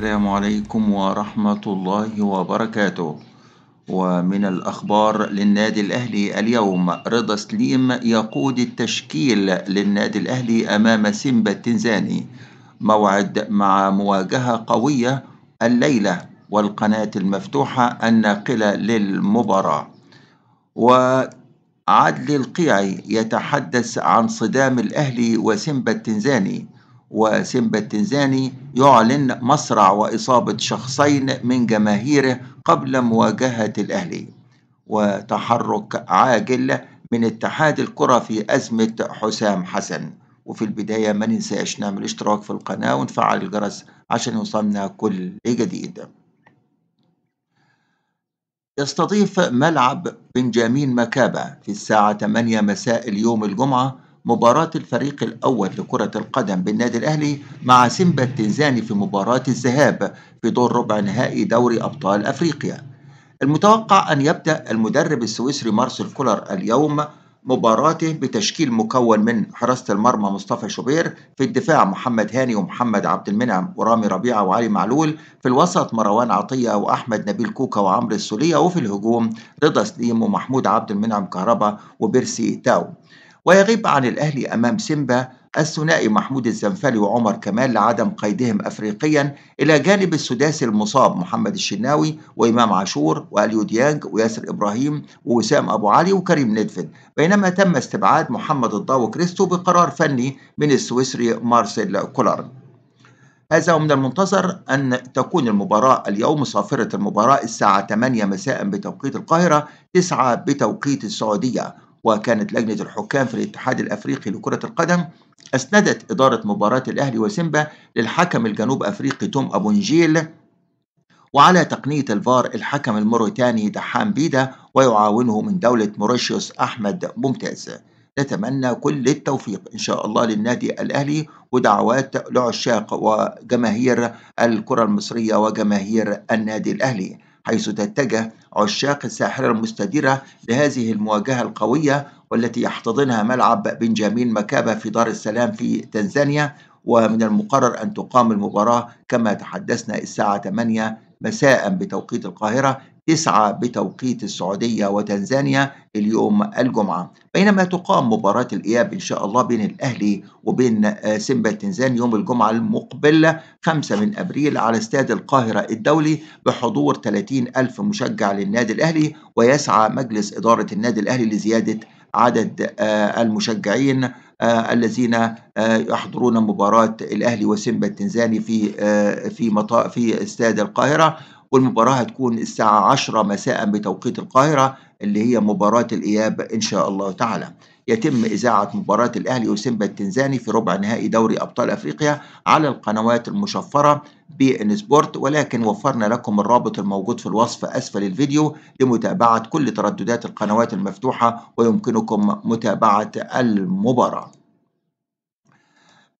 السلام عليكم ورحمة الله وبركاته ومن الأخبار للنادي الأهلي اليوم رضا سليم يقود التشكيل للنادي الأهلي أمام سيمبا التنزاني موعد مع مواجهة قوية الليلة والقناة المفتوحة الناقلة للمباراة وعدل القيعي يتحدث عن صدام الأهلي وسيمبا التنزاني وسيمبا التنزاني يعلن مصرع وإصابة شخصين من جماهيره قبل مواجهة الأهلي وتحرك عاجل من اتحاد الكرة في أزمة حسام حسن وفي البداية ما ننساش نعمل اشتراك في القناة ونفعل الجرس عشان يوصلنا كل جديد يستضيف ملعب بنجامين مكابة في الساعة 8 مساء اليوم الجمعة مباراة الفريق الأول لكرة القدم بالنادي الأهلي مع سيمبا التنزاني في مباراة الذهاب في دور ربع نهائي دوري أبطال أفريقيا المتوقع أن يبدأ المدرب السويسري مارسيل كولر اليوم مباراته بتشكيل مكون من حراسة المرمى مصطفى شوبير في الدفاع محمد هاني ومحمد عبد المنعم ورامي ربيعة وعلي معلول في الوسط مروان عطية وأحمد نبيل كوكا وعمرو السولية وفي الهجوم رضا سليم ومحمود عبد المنعم كهربا وبيرسي تاو ويغيب عن الأهلي أمام سيمبا الثنائي محمود الزنفلي وعمر كمال لعدم قيدهم أفريقيا إلى جانب السداسي المصاب محمد الشناوي وإمام عاشور وأليو ديانج وياسر إبراهيم ووسام أبو علي وكريم ندفد بينما تم استبعاد محمد الضاو كريستو بقرار فني من السويسري مارسيل كولارن هذا ومن المنتظر أن تكون المباراة اليوم صافرة المباراة الساعة 8 مساء بتوقيت القاهرة 9 بتوقيت السعودية وكانت لجنة الحكام في الاتحاد الأفريقي لكرة القدم أسندت إدارة مباراة الأهلي وسيمبا للحكم الجنوب أفريقي توم أبونجيل وعلى تقنية الفار الحكم الموريتاني دحام بيدا ويعاونه من دولة موريشيوس أحمد ممتاز نتمنى كل التوفيق إن شاء الله للنادي الأهلي ودعوات لعشاق وجماهير الكرة المصرية وجماهير النادي الأهلي حيث تتجه عشاق الساحرة المستديرة لهذه المواجهة القوية والتي يحتضنها ملعب بنجامين مكابة في دار السلام في تنزانيا ومن المقرر أن تقام المباراة كما تحدثنا الساعة 8 مساء بتوقيت القاهرة تسعة بتوقيت السعودية وتنزانيا اليوم الجمعة بينما تقام مباراة الإياب إن شاء الله بين الأهلي وبين آه، سيمبا التنزاني يوم الجمعة المقبلة 5 من أبريل على استاد القاهرة الدولي بحضور 30 ألف مشجع للنادي الأهلي ويسعى مجلس إدارة النادي الأهلي لزيادة عدد آه، المشجعين آه، الذين يحضرون مباراة الأهلي وسيمبا التنزاني في في في استاد القاهرة والمباراة هتكون الساعة 10 مساء بتوقيت القاهرة اللي هي مباراة الإياب إن شاء الله تعالى يتم إذاعة مباراة الأهلي وسيمبا التنزاني في ربع نهائي دوري أبطال أفريقيا على القنوات المشفرة بي إن سبورت ولكن وفرنا لكم الرابط الموجود في الوصف أسفل الفيديو لمتابعة كل ترددات القنوات المفتوحة ويمكنكم متابعة المباراة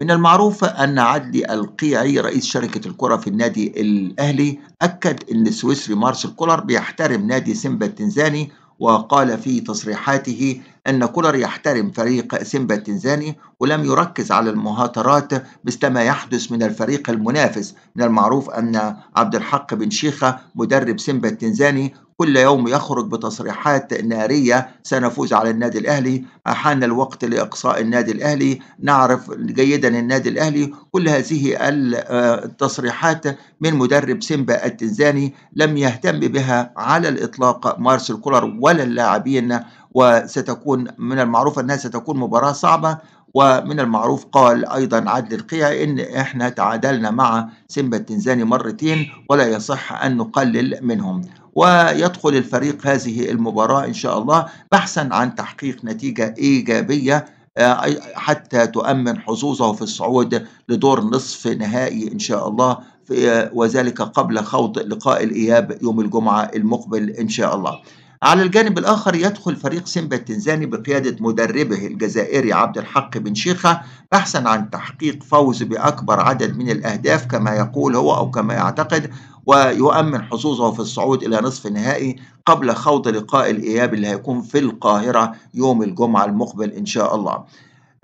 من المعروف أن عدلي القيعي رئيس شركة الكرة في النادي الأهلي أكد أن السويسري مارسيل كولر بيحترم نادي سيمبا التنزاني وقال في تصريحاته أن كولر يحترم فريق سيمبا التنزاني ولم يركز على المهاترات مثل ما يحدث من الفريق المنافس من المعروف أن عبد الحق بن شيخة مدرب سيمبا التنزاني كل يوم يخرج بتصريحات نارية سنفوز على النادي الأهلي حان الوقت لإقصاء النادي الأهلي نعرف جيدا النادي الأهلي كل هذه التصريحات من مدرب سيمبا التنزاني لم يهتم بها على الإطلاق مارسيل كولر ولا اللاعبين وستكون من المعروف أنها ستكون مباراة صعبة ومن المعروف قال أيضا عدل القيا إن إحنا تعادلنا مع سيمبا التنزاني مرتين ولا يصح أن نقلل منهم ويدخل الفريق هذه المباراة إن شاء الله بحثا عن تحقيق نتيجة إيجابية آه، حتى تؤمن حظوظه في الصعود لدور نصف نهائي إن شاء الله آه، وذلك قبل خوض لقاء الإياب يوم الجمعة المقبل إن شاء الله على الجانب الآخر يدخل فريق سيمبا التنزاني بقيادة مدربه الجزائري عبد الحق بن شيخة بحثا عن تحقيق فوز بأكبر عدد من الأهداف كما يقول هو أو كما يعتقد ويؤمن حظوظه في الصعود إلى نصف النهائي قبل خوض لقاء الإياب اللي هيكون في القاهرة يوم الجمعة المقبل إن شاء الله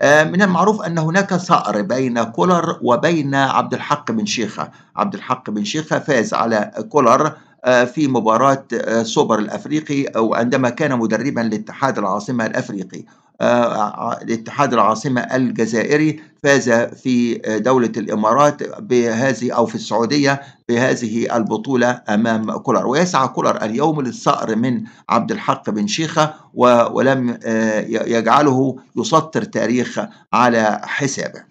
آه، من المعروف أن هناك ثأر بين كولر وبين عبد الحق بن شيخة عبد الحق بن شيخة فاز على كولر آه، في مباراة آه، سوبر الأفريقي أو عندما كان مدربا لاتحاد العاصمة الأفريقي آه، لاتحاد العاصمة الجزائري فاز في دولة الإمارات بهذه أو في السعودية بهذه البطولة أمام كولر ويسعى كولر اليوم للصقر من عبد الحق بن شيخة ولم يجعله يسطر تاريخ على حسابه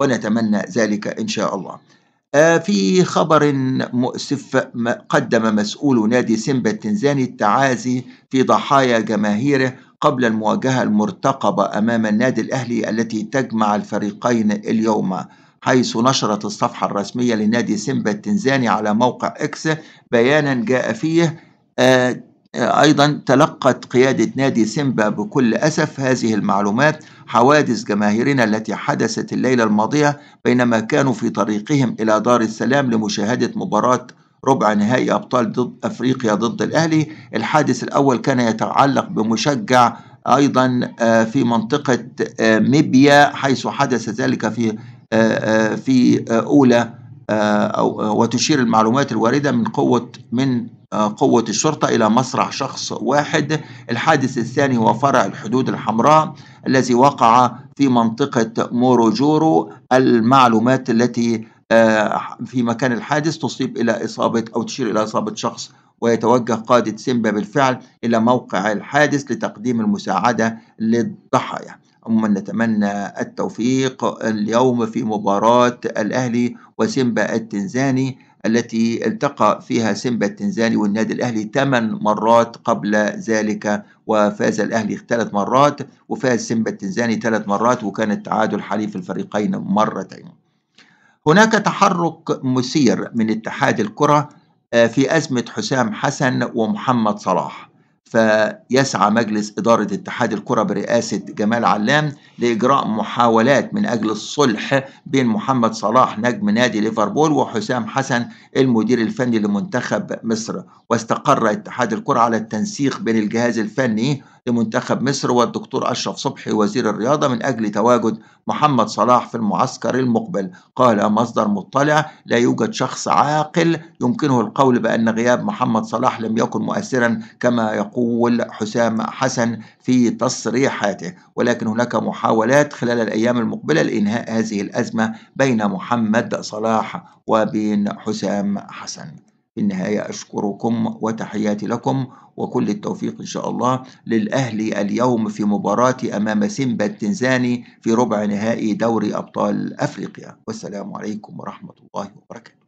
ونتمنى ذلك إن شاء الله في خبر مؤسف قدم مسؤول نادي سيمبا التنزاني التعازي في ضحايا جماهيره قبل المواجهة المرتقبة أمام النادي الأهلي التي تجمع الفريقين اليوم حيث نشرت الصفحة الرسمية لنادي سيمبا التنزاني على موقع إكس بيانا جاء فيه آه، أيضا تلقت قيادة نادي سيمبا بكل أسف هذه المعلومات حوادث جماهيرنا التي حدثت الليلة الماضية بينما كانوا في طريقهم إلى دار السلام لمشاهدة مباراة ربع نهائي أبطال ضد أفريقيا ضد الأهلي الحادث الأول كان يتعلق بمشجع أيضا آه، في منطقة آه، ميبيا حيث حدث ذلك في آه، في أولى أو وتشير المعلومات الواردة من قوة من آه، قوة الشرطة إلى مسرح شخص واحد الحادث الثاني هو فرع الحدود الحمراء الذي وقع في منطقة موروجورو المعلومات التي آه، في مكان الحادث تصيب إلى إصابة أو تشير إلى إصابة شخص ويتوجه قادة سيمبا بالفعل إلى موقع الحادث لتقديم المساعدة للضحايا عموما نتمنى التوفيق اليوم في مباراة الأهلي وسيمبا التنزاني التي التقى فيها سيمبا التنزاني والنادي الأهلي 8 مرات قبل ذلك وفاز الأهلي ثلاث مرات وفاز سيمبا التنزاني ثلاث مرات وكان التعادل حليف الفريقين مرتين هناك تحرك مثير من اتحاد الكرة آه، في أزمة حسام حسن ومحمد صلاح فيسعى مجلس إدارة اتحاد الكرة برئاسة جمال علام لإجراء محاولات من أجل الصلح بين محمد صلاح نجم نادي ليفربول وحسام حسن المدير الفني لمنتخب مصر واستقر اتحاد الكرة على التنسيق بين الجهاز الفني لمنتخب مصر والدكتور أشرف صبحي وزير الرياضة من أجل تواجد محمد صلاح في المعسكر المقبل قال مصدر مطلع لا يوجد شخص عاقل يمكنه القول بأن غياب محمد صلاح لم يكن مؤثرا كما يقول حسام حسن في تصريحاته ولكن هناك محاولات خلال الأيام المقبلة لإنهاء هذه الأزمة بين محمد صلاح وبين حسام حسن في النهاية أشكركم وتحياتي لكم وكل التوفيق إن شاء الله للأهلي اليوم في مباراة أمام سيمبا التنزاني في ربع نهائي دوري أبطال أفريقيا والسلام عليكم ورحمة الله وبركاته